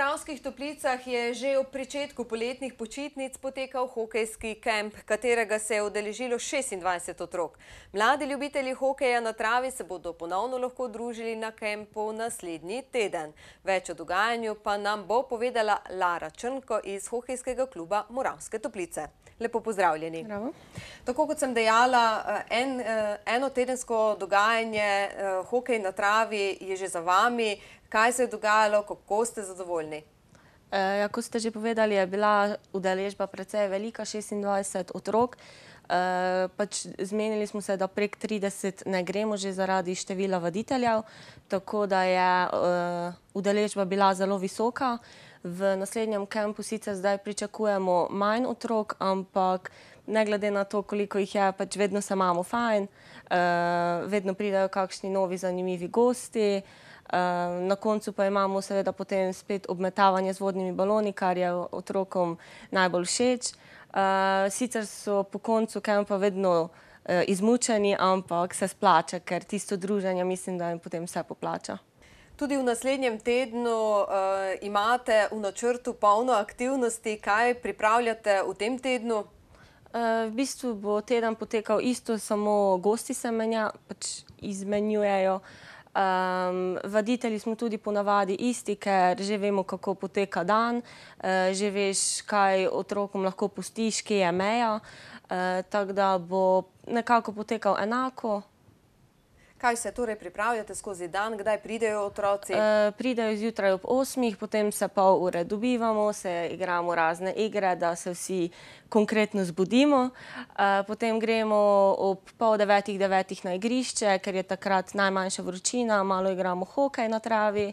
Moravskih toplicah je že v pričetku poletnih počitnic potekal hokejski kemp, katerega se je odeležilo 26 otrok. Mladi ljubitelji hokeja na travi se bodo ponovno lahko družili na kempu naslednji teden. Več o dogajanju pa nam bo povedala Lara Črnko iz hokejskega kluba Moravske toplice. Lepo pozdravljeni. Tako kot sem dejala, eh, eh, eno tedensko dogajanje eh, hokej na travi je že za vami kaj se je dogajalo, kako ste zadovoljni? E, kot ste že povedali, je bila udeležba precej velika, 26 otrok. E, pač zmenili smo se, da prek 30 ne gremo, že zaradi števila voditeljev, tako da je e, udeležba bila zelo visoka. V naslednjem kampu sicer zdaj pričakujemo manj otrok, ampak ne glede na to, koliko jih je, pač vedno se imamo fajn, e, vedno pridejo kakšni novi zanimivi gosti. Ehm, na koncu pa imamo seveda potem spet obmetavanje z vodnimi baloni, kar je otrokom najbolj všeč. Ehm, sicer so po koncu kempa vedno eh, izmučeni, ampak se splača, ker tisto druženje mislim, da jim potem vse poplača. Tudi v naslednjem tednu uh, imate v načrtu polno aktivnosti, kaj pripravljate v tem tednu? Uh, v bistvu bo teden potekal isto, samo gosti se menja, pač izmenjujejo. Uh, Vaditelji smo tudi ponavadi isti, ker že vemo, kako poteka dan, eh, že veš, kaj otrokom lahko postiš, kje je meja, eh, tako da bo nekako potekal enako, Kaj se torej pripravljate skozi dan, kdaj pridejo otroci? E, pridejo zjutraj ob osmih, potem se pol ure dobivamo, se igramo razne igre, da se vsi konkretno zbudimo. E, potem gremo ob pol devetih, devetih na igrišče, ker je takrat najmanjša vročina, malo igramo hokej na travi.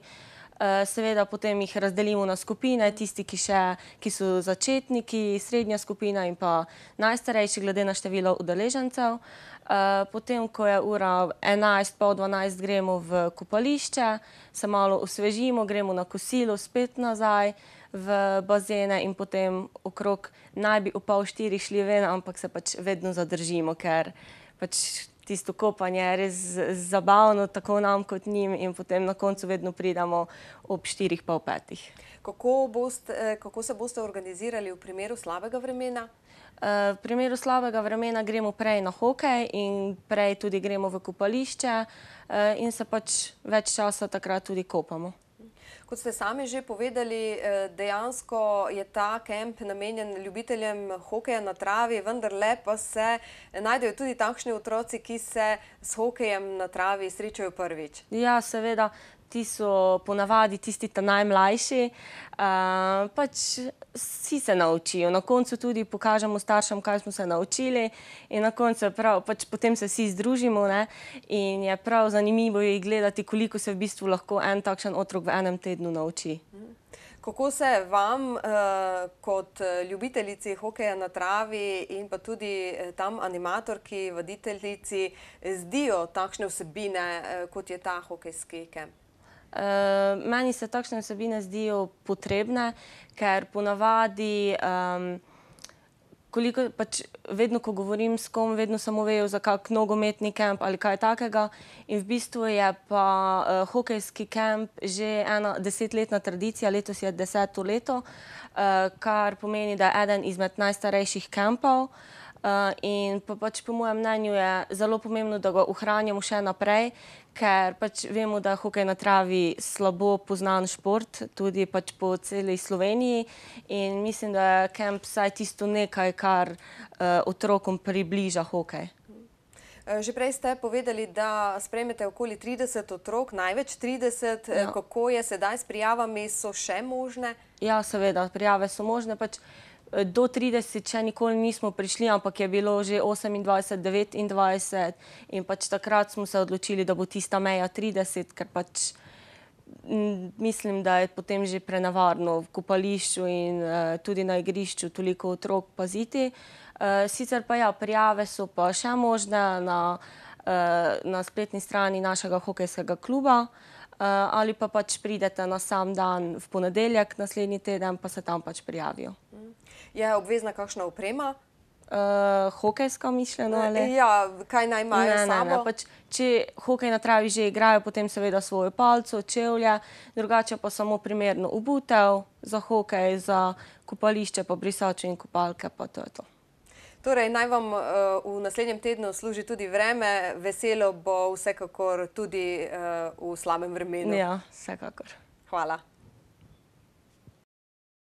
Eh, seveda potem jih razdelimo na skupine, tisti, ki, še, ki so začetniki, srednja skupina in pa najstarejši, glede na število udeležencev. Eh, potem, ko je ura 11, pol 12, gremo v kopališče, se malo osvežimo, gremo na kosilo, spet nazaj v bazene in potem okrog naj bi v pol štirih šli ven, ampak se pač vedno zadržimo, ker pač tisto kopanje je res zabavno, tako nam kot njim, in potem na koncu vedno pridemo ob 4,5 ali 5. Kako, boste, eh, kako se boste organizirali v primeru slabega vremena? Eh, v primeru slabega vremena gremo prej na hokej in prej tudi gremo v kopališče, eh, in se pač več časa takrat tudi kopamo. Kot ste sami že povedali, eh, dejansko je ta kemp namenjen ljubiteljem hokeja na travi, vendar le pa se najdejo tudi takšni otroci, ki se s hokejem na travi srečajo prvič. Ja, seveda ti so ponavadi tisti ta najmlajši, eh, pač vsi se naučijo. Na koncu tudi pokažemo staršem, kaj smo se naučili in na koncu prav, pač potem se vsi združimo in je prav zanimivo jih gledati, koliko se v bistvu lahko en takšen otrok v enem tednu nauči. Kako se vam eh, kot eh, ljubiteljici hokeja na travi in pa tudi tam animatorki, voditeljici zdijo takšne vsebine, kot je ta hokejski kemp? Ehm, meni se takšne vsebine zdijo potrebne, ker ponavadi, ehm, pač vedno, ko govorim s kom, vedno samo vejo za kak nogometni kemp ali kaj takega in v bistvu je pa eh, hokejski kemp že ena desetletna tradicija, letos je deseto leto, eh, kar pomeni, da je eden izmed najstarejših kempov in Eh, in pa pač po mojem mnenju je zelo pomembno, da ga ohranjamo še naprej, ker pač vemo, da hokej na travi slabo poznan šport, tudi pač po celi Sloveniji. In mislim, da je kemp vsaj tisto nekaj, kar eh, otrokom približa hokej. Eh, že prej ste povedali, da sprejmete okoli 30 otrok, največ 30. Ja. Kako je sedaj s prijavami? So še možne? Ja, seveda, prijave so možne. Pač, do 30 še nikoli nismo prišli, ampak je bilo že 28, 29 in pač takrat smo se odločili, da bo tista meja 30, ker pač mislim, da je potem že prenavarno v kupališču in uh, tudi na igrišču toliko otrok paziti. Uh, sicer pa ja, prijave so pa še možne na, uh, na spletni strani našega hokejskega kluba uh, ali pa pač pridete na sam dan v ponedeljek, naslednji teden pa se tam pač prijavijo. Mm je obvezna kakšna oprema? Uh, eh, hokejska mišljena no, ali ja, kaj naj imajo ne, sabo? Ne, ne. Pač, če hokej na travi že igrajo, potem seveda svoje palce, čevlje, drugače pa samo primerno obutev za hokej, za kopališče, pa brisače in kopalke, pa to je to. Torej, naj vam uh, v naslednjem tednu služi tudi vreme, veselo bo vsekakor tudi uh, v slabem vremenu. Ja, vsekakor. Hvala.